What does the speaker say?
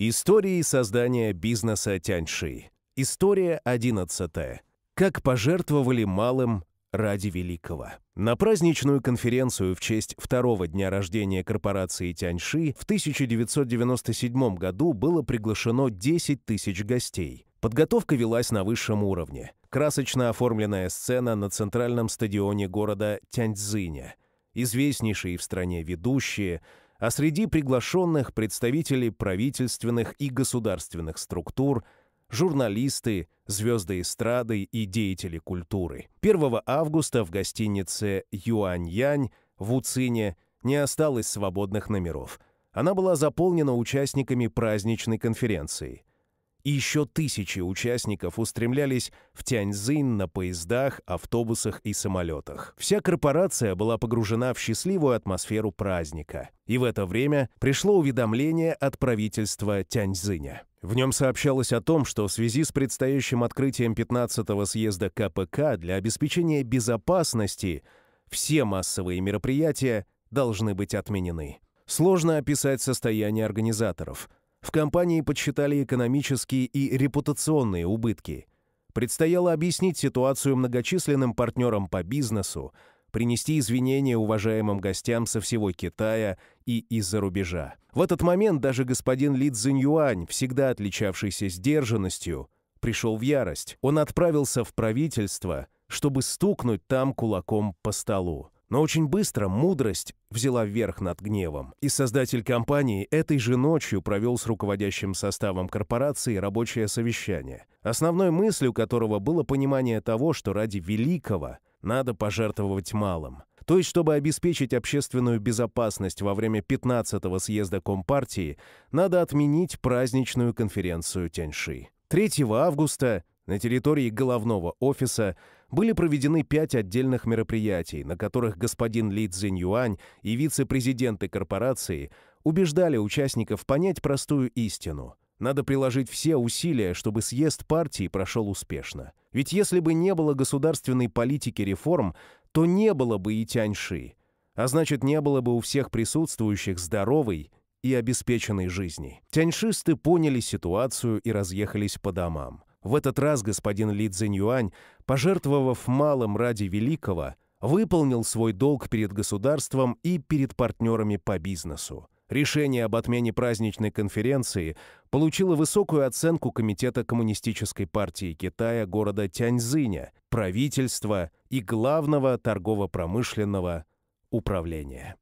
Истории создания бизнеса Тяньши. История 11. Как пожертвовали малым ради великого. На праздничную конференцию в честь второго дня рождения корпорации Тяньши в 1997 году было приглашено 10 тысяч гостей. Подготовка велась на высшем уровне. Красочно оформленная сцена на центральном стадионе города Тяньцзиня. Известнейшие в стране ведущие – а среди приглашенных представители правительственных и государственных структур, журналисты, звезды эстрады и деятели культуры. 1 августа в гостинице «Юань-Янь» в Уцине не осталось свободных номеров. Она была заполнена участниками праздничной конференции и еще тысячи участников устремлялись в Тяньзинь на поездах, автобусах и самолетах. Вся корпорация была погружена в счастливую атмосферу праздника. И в это время пришло уведомление от правительства Тяньзиня. В нем сообщалось о том, что в связи с предстоящим открытием 15-го съезда КПК для обеспечения безопасности все массовые мероприятия должны быть отменены. Сложно описать состояние организаторов – в компании подсчитали экономические и репутационные убытки. Предстояло объяснить ситуацию многочисленным партнерам по бизнесу, принести извинения уважаемым гостям со всего Китая и из-за рубежа. В этот момент даже господин Ли Цзиньюань, всегда отличавшийся сдержанностью, пришел в ярость. Он отправился в правительство, чтобы стукнуть там кулаком по столу. Но очень быстро мудрость взяла верх над гневом, и создатель компании этой же ночью провел с руководящим составом корпорации рабочее совещание, основной мыслью которого было понимание того, что ради великого надо пожертвовать малым. То есть, чтобы обеспечить общественную безопасность во время 15-го съезда Компартии, надо отменить праздничную конференцию Тяньши. 3 августа на территории головного офиса – были проведены пять отдельных мероприятий, на которых господин Ли Цзиньюань и вице-президенты корпорации убеждали участников понять простую истину. Надо приложить все усилия, чтобы съезд партии прошел успешно. Ведь если бы не было государственной политики реформ, то не было бы и тяньши, а значит, не было бы у всех присутствующих здоровой и обеспеченной жизни. Тяньшисты поняли ситуацию и разъехались по домам. В этот раз господин Ли Цзиньюань, пожертвовав малым ради великого, выполнил свой долг перед государством и перед партнерами по бизнесу. Решение об отмене праздничной конференции получило высокую оценку Комитета Коммунистической партии Китая города Тяньзиня, правительства и главного торгово-промышленного управления.